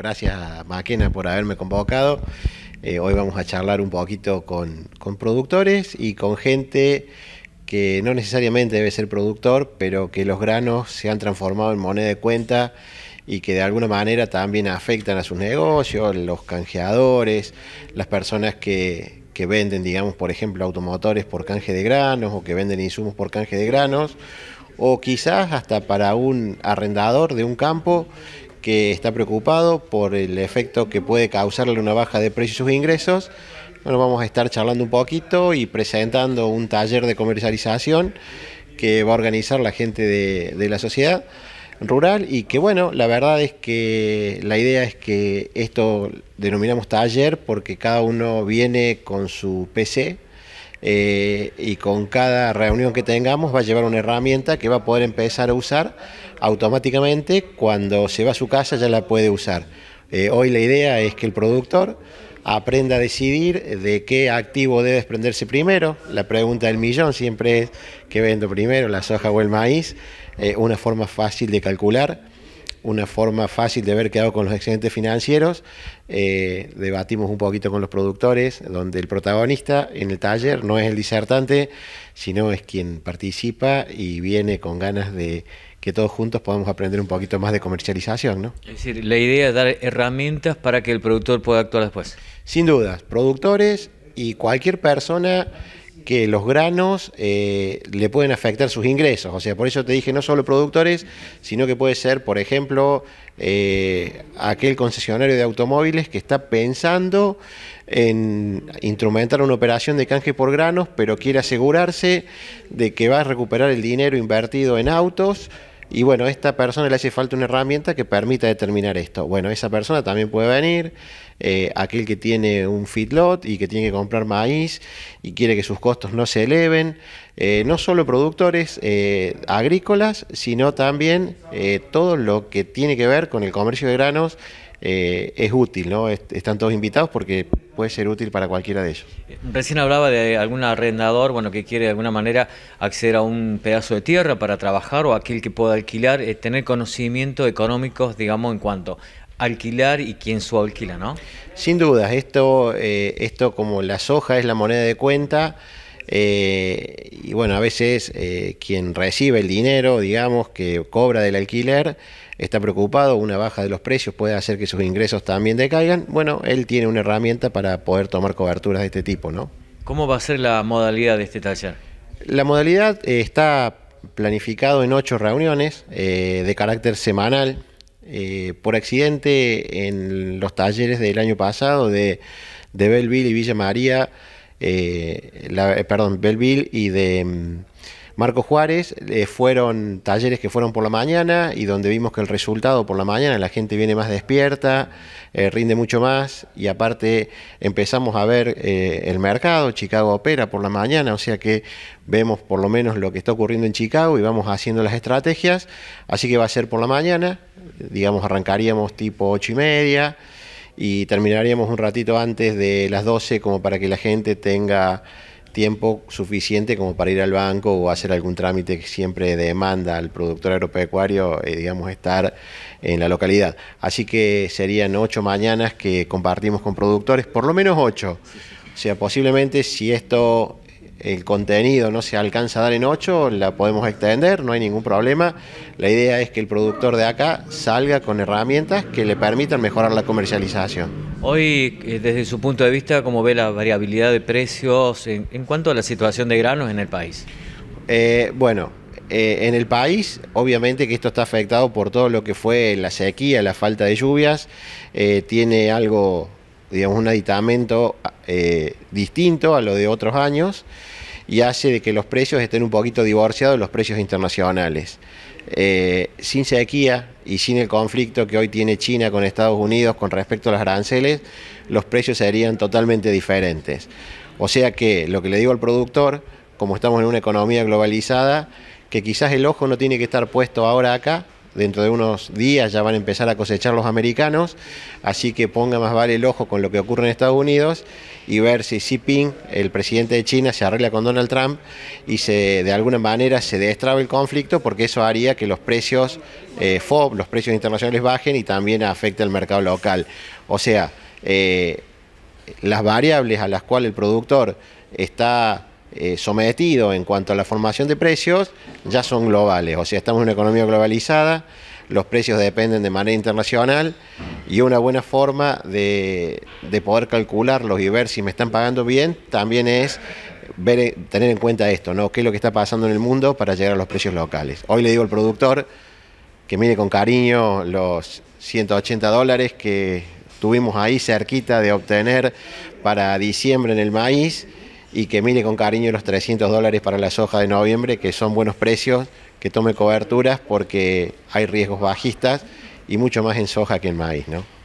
gracias a Maquena por haberme convocado. Eh, hoy vamos a charlar un poquito con, productores y con gente que no necesariamente debe ser productor, pero que los granos se han transformado en moneda de cuenta y que de alguna manera también afectan a sus negocios, los canjeadores, las personas que, que venden, digamos, por ejemplo, automotores por canje de granos o que venden insumos por canje de granos, o quizás hasta para un arrendador de un campo que está preocupado por el efecto que puede causarle una baja de precios y sus ingresos. Bueno, vamos a estar charlando un poquito y presentando un taller de comercialización que va a organizar la gente de, de la sociedad rural y que bueno, la verdad es que la idea es que esto denominamos taller porque cada uno viene con su PC, eh, y con cada reunión que tengamos va a llevar una herramienta que va a poder empezar a usar automáticamente cuando se va a su casa ya la puede usar. Eh, hoy la idea es que el productor aprenda a decidir de qué activo debe desprenderse primero. La pregunta del millón siempre es qué vendo primero, la soja o el maíz. Eh, una forma fácil de calcular una forma fácil de haber quedado con los excedentes financieros. Eh, debatimos un poquito con los productores, donde el protagonista en el taller no es el disertante, sino es quien participa y viene con ganas de que todos juntos podamos aprender un poquito más de comercialización, ¿no? Es decir, la idea es dar herramientas para que el productor pueda actuar después. Sin dudas, productores y cualquier persona que los granos eh, le pueden afectar sus ingresos. O sea, por eso te dije no solo productores, sino que puede ser, por ejemplo, eh, aquel concesionario de automóviles que está pensando en instrumentar una operación de canje por granos, pero quiere asegurarse de que va a recuperar el dinero invertido en autos y bueno, a esta persona le hace falta una herramienta que permita determinar esto. Bueno, esa persona también puede venir, eh, aquel que tiene un feedlot y que tiene que comprar maíz y quiere que sus costos no se eleven, eh, no solo productores eh, agrícolas, sino también todo lo que tiene que ver con el comercio de granos es útil, ¿no? están todos invitados porque puede ser útil para cualquiera de ellos. Eh, recién hablaba de algún arrendador, bueno, que quiere de alguna manera acceder a un pedazo de tierra para trabajar o aquel que pueda alquilar, eh, tener conocimientos económicos, digamos, en cuanto alquilar y quién su alquila, ¿no? Sin dudas, esto, eh, esto como la soja es la moneda de cuenta, eh, y bueno, a veces eh, quien recibe el dinero, digamos, que cobra del alquiler, está preocupado, una baja de los precios puede hacer que sus ingresos también decaigan. Bueno, él tiene una herramienta para poder tomar coberturas de este tipo, ¿no? ¿Cómo va a ser la modalidad de este taller? La modalidad eh, está planificado en ocho reuniones de carácter semanal. por accidente, en los talleres del año pasado de, de Belleville y Villa María, eh, eh, perdón, Belleville y de mm, Marco Juárez, eh, fueron talleres que fueron por la mañana y donde vimos que el resultado por la mañana, la gente viene más despierta, rinde mucho más y aparte empezamos a ver el mercado, Chicago opera por la mañana, o sea que vemos por lo menos lo que está ocurriendo en Chicago y vamos haciendo las estrategias, así que va a ser por la mañana, digamos arrancaríamos tipo ocho y media y terminaríamos un ratito antes de las 12 como para que la gente tenga tiempo suficiente como para ir al banco o hacer algún trámite que siempre demanda al productor agropecuario, eh, digamos, estar en la localidad. Así que serían ocho mañanas que compartimos con productores, por lo menos ocho. O sea, posiblemente si esto el contenido no se alcanza a dar en 8, la podemos extender, no hay ningún problema. La idea es que el productor de acá salga con herramientas que le permitan mejorar la comercialización. Hoy, eh, desde su punto de vista, ¿cómo ve la variabilidad de precios en, cuanto a la situación de granos en el país? Eh, bueno, eh, en el país. Obviamente que esto está afectado por todo lo que fue la sequía, la falta de lluvias. tiene algo digamos, un aditamento eh, distinto a lo de otros años y hace de que los precios estén un poquito divorciados de los precios internacionales. Eh, sin sequía y sin el conflicto que hoy tiene China con Estados Unidos con respecto a los aranceles, los precios serían totalmente diferentes. O sea que lo que le digo al productor, como estamos en una economía globalizada, que quizás el ojo no tiene que estar puesto ahora acá, dentro de unos días ya van a empezar a cosechar los americanos, así que ponga más vale el ojo con lo que ocurre en Estados Unidos y ver si Xi Jinping, el presidente de China, se arregla con Donald Trump y se, de alguna manera se destraba el conflicto porque eso haría que los precios eh, FOB, los precios internacionales bajen y también afecte al mercado local. O sea, eh, las variables a las cuales el productor está eh, sometido en cuanto a la formación de precios ya son globales, o sea, estamos en una economía globalizada, los precios dependen de manera internacional y una buena forma de, poder calcularlos y ver si me están pagando bien también es tener en cuenta esto, ¿no? ¿Qué es lo que está pasando en el mundo para llegar a los precios locales? Hoy le digo al productor que mire con cariño los 180 dólares que tuvimos ahí cerquita de obtener para diciembre en el maíz y que mire con cariño los 300 dólares para la soja de noviembre, que son buenos precios, que tome coberturas porque hay riesgos bajistas y mucho más en soja que en maíz, ¿no?